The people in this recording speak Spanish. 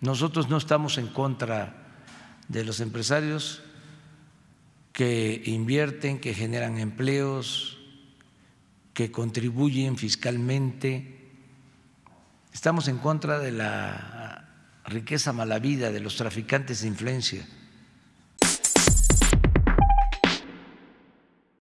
Nosotros no estamos en contra de los empresarios que invierten, que generan empleos, que contribuyen fiscalmente. Estamos en contra de la riqueza malavida, de los traficantes de influencia.